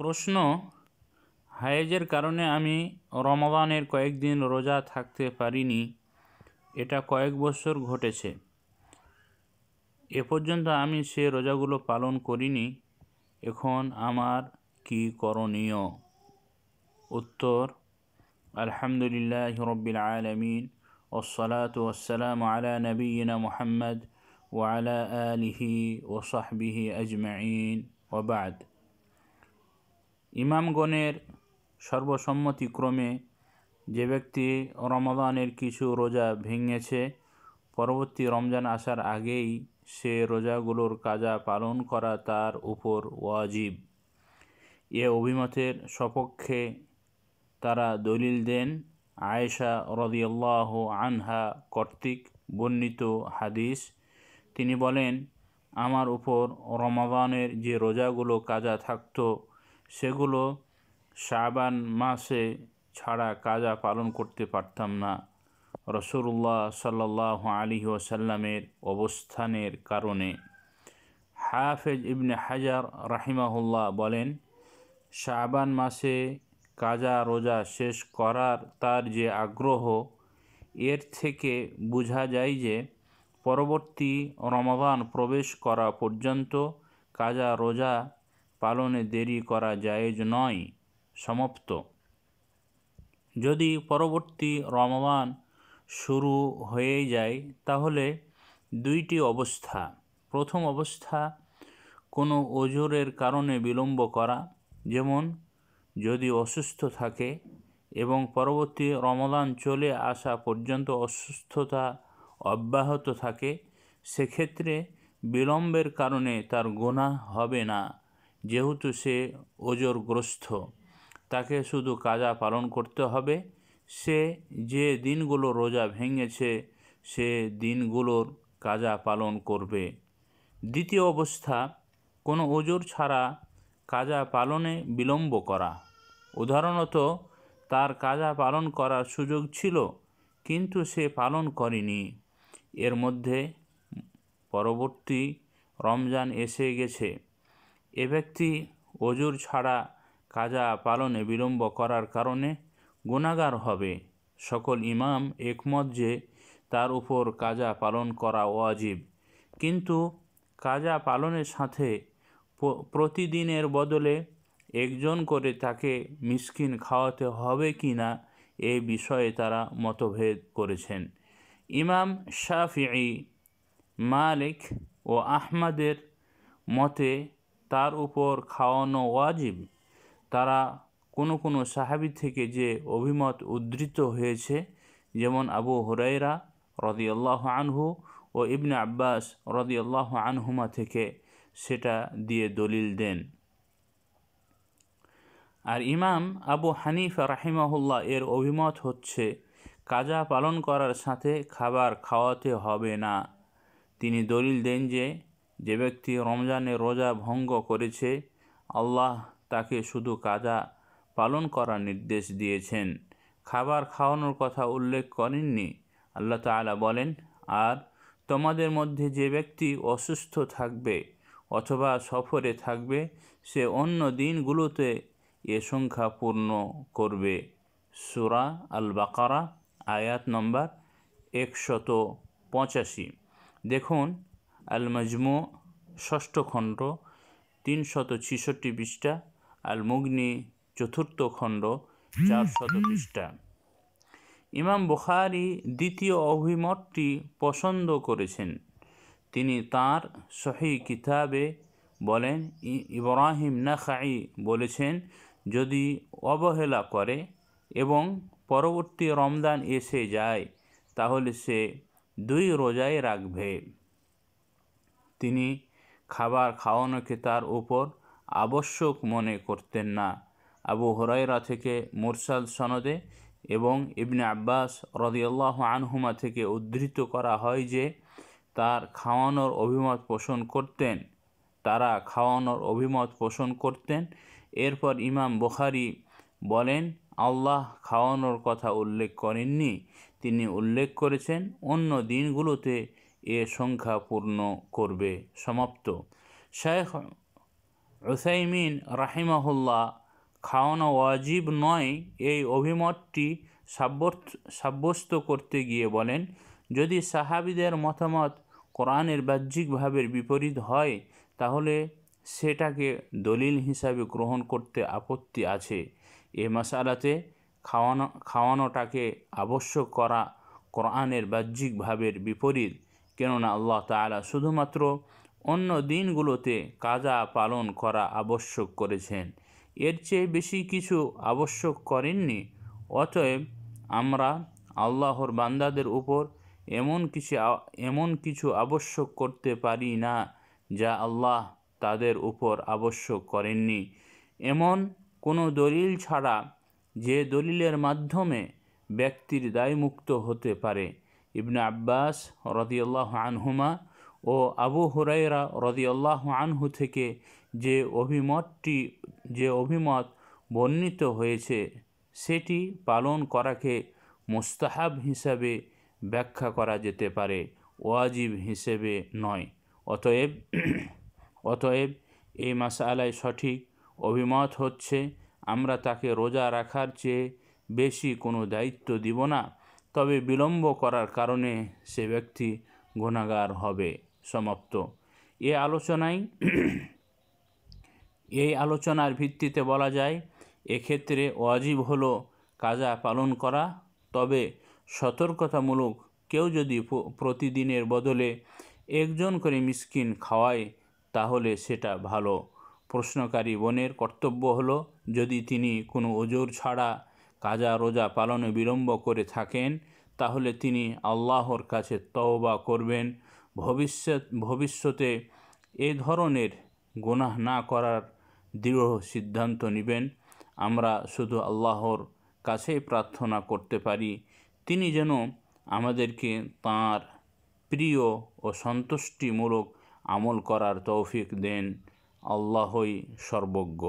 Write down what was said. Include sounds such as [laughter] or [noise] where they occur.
প্রশ্ন হায়েজের কারণে আমি রমাদানের কয়েকদিন রোজা থাকতে পারিনি এটা কয়েক বছর ঘটেছে এ পর্যন্ত আমি সে রোজাগুলো পালন করিনি এখন আমার কি করণীয় উত্তর আলহামদুলিল্লাহ রব্বিল আলমিন ওসলাত ওসালাম আলা নবীনা মোহাম্মদ ওয়ালা আলিহি ওসাহবিহি আজমাইন ওবাদ ইমামগণের সর্বসম্মতিক্রমে যে ব্যক্তি রমাদানের কিছু রোজা ভেঙেছে পরবর্তী রমজান আসার আগেই সে রোজাগুলোর কাজা পালন করা তার উপর ওয়াজিব এ অভিমতের সপক্ষে তারা দলিল দেন আয়েশা রদিয়াল্লাহ আনহা কর্তৃক বর্ণিত হাদিস তিনি বলেন আমার উপর রমাদানের যে রোজাগুলো কাজা থাকতো সেগুলো শাবান মাসে ছাড়া কাজা পালন করতে পারতাম না রসুল্লাহ সাল্লাহ আলী ওসাল্লামের অবস্থানের কারণে হাফেজ ইবনে হাজার রাহিমাহুল্লাহ বলেন শাবান মাসে কাজা রোজা শেষ করার তার যে আগ্রহ এর থেকে বোঝা যায় যে পরবর্তী রমাবান প্রবেশ করা পর্যন্ত কাজা রোজা পালনে দেরি করা জায়েজ নয় সমাপ্ত যদি পরবর্তী রমবান শুরু হয়ে যায় তাহলে দুইটি অবস্থা প্রথম অবস্থা কোনো ওজোরের কারণে বিলম্ব করা যেমন যদি অসুস্থ থাকে এবং পরবর্তী রমদান চলে আসা পর্যন্ত অসুস্থতা অব্যাহত থাকে সেক্ষেত্রে বিলম্বের কারণে তার গোনা হবে না যেহেতু সে ওজরগ্রস্ত তাকে শুধু কাজা পালন করতে হবে সে যে দিনগুলো রোজা ভেঙেছে সে দিনগুলোর কাজা পালন করবে দ্বিতীয় অবস্থা কোনো ওজোর ছাড়া কাজা পালনে বিলম্ব করা উদাহরণত তার কাজা পালন করার সুযোগ ছিল কিন্তু সে পালন করেনি এর মধ্যে পরবর্তী রমজান এসে গেছে এ ব্যক্তি অজুর ছাড়া কাজা পালনে বিলম্ব করার কারণে গুণাগার হবে সকল ইমাম একমত যে তার উপর কাজা পালন করা অজীব কিন্তু কাজা পালনের সাথে প্রতিদিনের বদলে একজন করে তাকে মিসকিন খাওয়াতে হবে কি না এ বিষয়ে তারা মতভেদ করেছেন ইমাম শাফি মালিক ও আহমদের মতে তার উপর খাওয়ানো ওয়াজিব তারা কোনো কোনো সাহাবি থেকে যে অভিমত উদ্ধৃত হয়েছে যেমন আবু হুরাইরা রদিয়াল্লাহ আনহু ও ইবনে আব্বাস রদিয়াল্লাহ আনহুমা থেকে সেটা দিয়ে দলিল দেন আর ইমাম আবু হানিফা রাহিমাহুল্লাহ এর অভিমত হচ্ছে কাজা পালন করার সাথে খাবার খাওয়াতে হবে না তিনি দলিল দেন যে যে ব্যক্তি রমজানে রোজা ভঙ্গ করেছে আল্লাহ তাকে শুধু কাজা পালন করার নির্দেশ দিয়েছেন খাবার খাওয়ানোর কথা উল্লেখ করেননি আল্লাহ তালা বলেন আর তোমাদের মধ্যে যে ব্যক্তি অসুস্থ থাকবে অথবা সফরে থাকবে সে অন্য দিনগুলোতে এ সংখ্যা পূর্ণ করবে সুরা আল বাকারা আয়াত নম্বর একশত পঁচাশি দেখুন আল মজমু ষষ্ঠ খণ্ড তিনশত ছিষট্টি পৃষ্ঠা আল মুগ্নি চতুর্থ খণ্ড চারশত পৃষ্ঠা ইমাম বুখারি দ্বিতীয় অভিমতটি পছন্দ করেছেন তিনি তার সহি কিতাবে বলেন ইব্রাহিম নাখাই বলেছেন যদি অবহেলা করে এবং পরবর্তী রমদান এসে যায় তাহলে সে দুই রোজায় রাখবে তিনি খাবার খাওয়ানোকে তার উপর আবশ্যক মনে করতেন না আবু হরাইরা থেকে মুরসাল সনদে এবং ইবনে আব্বাস রদিয়াল্লাহ আনহুমা থেকে উদ্ধৃত করা হয় যে তার খাওয়ানোর অভিমত পোষণ করতেন তারা খাওয়ানোর অভিমত পোষণ করতেন এরপর ইমাম বুখারি বলেন আল্লাহ খাওয়ানোর কথা উল্লেখ করেননি তিনি উল্লেখ করেছেন অন্য দিনগুলোতে এ সংখ্যা পূর্ণ করবে সমাপ্ত শেখ উসাইমিন রাহিমাহুল্লাহ খাওয়ানো ওয়াজিব নয় এই অভিমতটি সাব্যস্ত করতে গিয়ে বলেন যদি সাহাবিদের মতামত কোরআনের বাহ্যিকভাবে বিপরীত হয় তাহলে সেটাকে দলিল হিসাবে গ্রহণ করতে আপত্তি আছে এ মশালাতে খাওয়ানো খাওয়ানোটাকে আবশ্যক করা কোরআনের বাহ্যিকভাবে বিপরীত কেননা আল্লাহ তালা শুধুমাত্র অন্য দিনগুলোতে কাজা পালন করা আবশ্যক করেছেন এর চেয়ে বেশি কিছু আবশ্যক করেননি অতএব আমরা আল্লাহর বান্দাদের উপর এমন কিছু এমন কিছু আবশ্যক করতে পারি না যা আল্লাহ তাদের উপর আবশ্যক করেননি এমন কোনো দলিল ছাড়া যে দলিলের মাধ্যমে ব্যক্তির দায়মুক্ত হতে পারে ইবনে আব্বাস রদিয়াল্লাহ আনহুমা ও আবু হুরাইরা রদিয়াল্লাহ আনহু থেকে যে অভিমতটি যে অভিমত বর্ণিত হয়েছে সেটি পালন করাকে মুস্তাহাব হিসাবে ব্যাখ্যা করা যেতে পারে ওয়াজিব হিসেবে নয় অতএব অতএব এই মাসালায় সঠিক অভিমত হচ্ছে আমরা তাকে রোজা রাখার চেয়ে বেশি কোনো দায়িত্ব দিব না তবে বিলম্ব করার কারণে সে ব্যক্তি গুণাগার হবে সমাপ্ত এ আলোচনায় [clears throat] এই আলোচনার ভিত্তিতে বলা যায় এক্ষেত্রে ওয়াজিব হল কাজা পালন করা তবে সতর্কতামূলক কেউ যদি প্রতিদিনের বদলে একজন করে মিসকিন খাওয়ায় তাহলে সেটা ভালো প্রশ্নকারী বোনের কর্তব্য হলো যদি তিনি কোনো ওজোর ছাড়া কাজা রোজা পালনে বিলম্ব করে থাকেন তাহলে তিনি আল্লাহর কাছে তওবা করবেন ভবিষ্যৎ ভবিষ্যতে এ ধরনের গুনাহ না করার দৃঢ় সিদ্ধান্ত নেবেন আমরা শুধু আল্লাহর কাছেই প্রার্থনা করতে পারি তিনি যেন আমাদেরকে তাঁর প্রিয় ও সন্তুষ্টিমূলক আমল করার তৌফিক দেন আল্লাহই সর্বজ্ঞ